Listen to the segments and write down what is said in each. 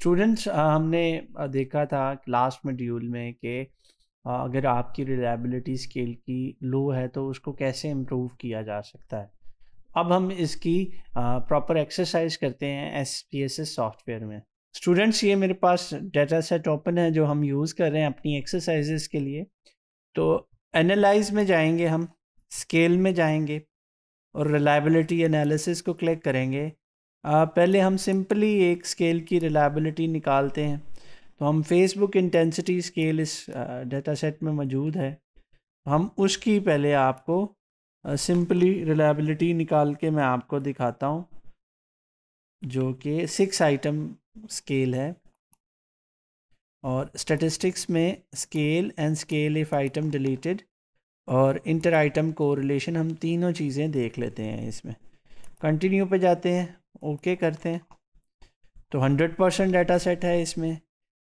students हमने देखा था लास्ट मॉड्यूल में कि अगर आपकी रिलायबिलिटी स्केल की लो है तो उसको कैसे इम्प्रूव किया जा सकता है अब हम इसकी प्रॉपर एक्सरसाइज करते हैं S P S S software में स्टूडेंट्स ये मेरे पास डाटा सेट ओपन है जो हम यूज़ कर रहे हैं अपनी एक्सरसाइजेस के लिए तो एनालाइज में जाएंगे हम स्केल में जाएंगे और रिलायबिलिटी एनालिसिस को क्लिक करेंगे पहले हम सिंपली एक स्केल की रिलायबिलिटी निकालते हैं तो हम फेसबुक इंटेंसिटी स्केल इस डेटा सेट में मौजूद है हम उसकी पहले आपको सिंपली रिलायबिलिटी निकाल के मैं आपको दिखाता हूँ जो कि सिक्स आइटम स्केल है और स्टैटिस्टिक्स में scale and scale if item deleted और इंटर आइटम को रिलेशन हम तीनों चीज़ें देख लेते हैं इसमें कंटिन्यू पे जाते हैं ओके okay करते हैं तो हंड्रेड परसेंट डाटा सेट है इसमें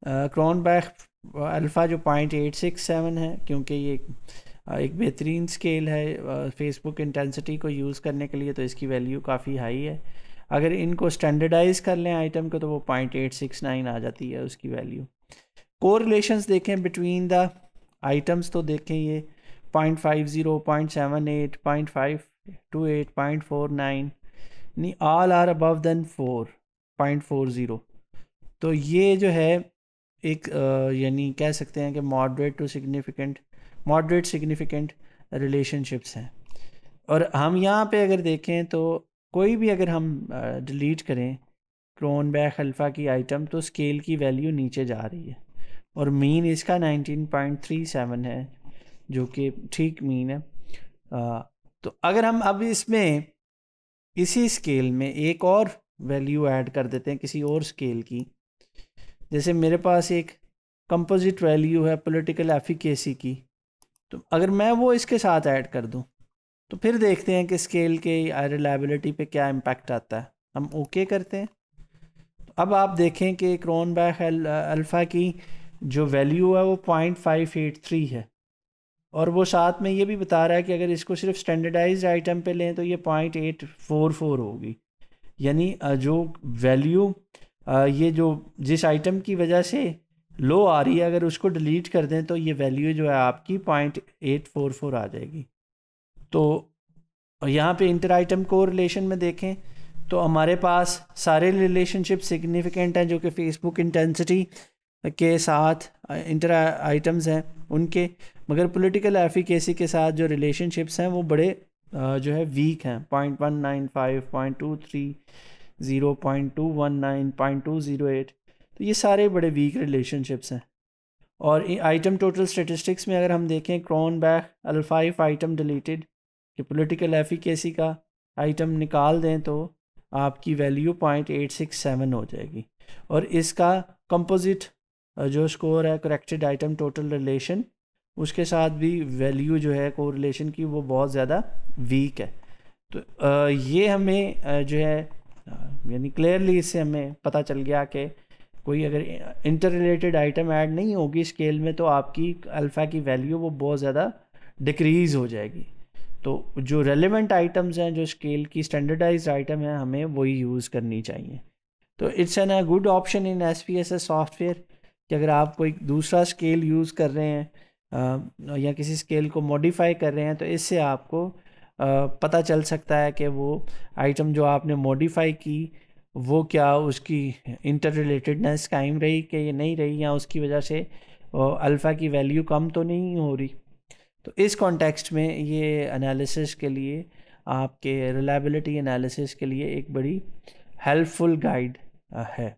क्रॉन बैक अल्फ़ा जो पॉइंट एट सिक्स सेवन है क्योंकि ये एक बेहतरीन स्केल है फेसबुक इंटेंसिटी को यूज़ करने के लिए तो इसकी वैल्यू काफ़ी हाई है अगर इनको स्टैंडर्डाइज कर लें आइटम को तो वो पॉइंट एट सिक्स नाइन आ जाती है उसकी वैल्यू को रिलेशन देखें बिटवीन द आइटम्स तो देखें ये point five zero point seven eight point five two eight point four nine नहीं all are above than four point four zero तो ये जो है एक यानी कह सकते हैं कि moderate to significant moderate significant relationships हैं और हम यहाँ पे अगर देखें तो कोई भी अगर हम डिलीट करें क्रोन बैक अल्फ़ा की आइटम तो स्केल की वैल्यू नीचे जा रही है और मीन इसका 19.37 है जो कि ठीक मीन है आ, तो अगर हम अब इसमें इसी स्केल में एक और वैल्यू ऐड कर देते हैं किसी और स्केल की जैसे मेरे पास एक कंपोजिट वैल्यू है पॉलिटिकल एफिकेसी की तो अगर मैं वो इसके साथ ऐड कर दूं तो फिर देखते हैं कि स्केल के रिलायबिलिटी पे क्या इम्पैक्ट आता है हम ओके okay करते हैं तो अब आप देखें कि क्रोन बैक अल्फ़ा की जो वैल्यू है वो पॉइंट फाइव एट थ्री है और वो साथ में ये भी बता रहा है कि अगर इसको सिर्फ स्टैंडर्डाइज आइटम पे लें तो ये पॉइंट एट फोर फोर होगी यानी जो वैल्यू ये जो जिस आइटम की वजह से लो आ रही है अगर उसको डिलीट कर दें तो ये वैल्यू जो है आपकी पॉइंट एट फोर फोर आ जाएगी तो यहाँ पे इंटर आइटम को रिलेशन में देखें तो हमारे पास सारे रिलेशनशिप सिग्निफिकेंट हैं जो कि फेसबुक इंटेंसिटी के साथ इंटर आइटम्स हैं उनके मगर पॉलिटिकल एफिकेसी के साथ जो रिलेशनशिप्स हैं वो बड़े जो है वीक हैं point one nine five point two three zero point two one nine point two zero eight तो ये सारे बड़े वीक रिलेशनशिप्स हैं और आइटम टोटल स्टेटिस्टिक्स में अगर हम देखें Cronbach alpha if item deleted कि पोलिटिकल एफिकेसी का आइटम निकाल दें तो आपकी value point eight six seven हो जाएगी और इसका कंपोजिट जो स्कोर है करेक्टेड आइटम टोटल रिलेशन उसके साथ भी वैल्यू जो है कोरिलेशन की वो बहुत ज़्यादा वीक है तो ये हमें जो है यानी क्लियरली इससे हमें पता चल गया कि कोई अगर इंटर रिलेटेड आइटम ऐड नहीं होगी स्केल में तो आपकी अल्फ़ा की वैल्यू वो बहुत ज़्यादा डिक्रीज़ हो जाएगी तो जो रेलिवेंट आइटम्स हैं जो स्केल की स्टैंडर्डाइज आइटम है हमें वही यूज़ करनी चाहिए तो it's an a good option in S P S S software कि अगर आप कोई दूसरा स्केल यूज़ कर रहे हैं या किसी स्केल को मॉडिफाई कर रहे हैं तो इससे आपको पता चल सकता है कि वो आइटम जो आपने मॉडिफाई की वो क्या उसकी इंटर रिलेटेडनेस कायम रही कि ये नहीं रही या उसकी वजह से अल्फ़ा की वैल्यू कम तो नहीं हो रही तो इस कॉन्टेक्स्ट में ये एनालिसिस के लिए आपके रिलायबिलिटी एनालिसिस के लिए एक बड़ी हेल्पफुल गाइड है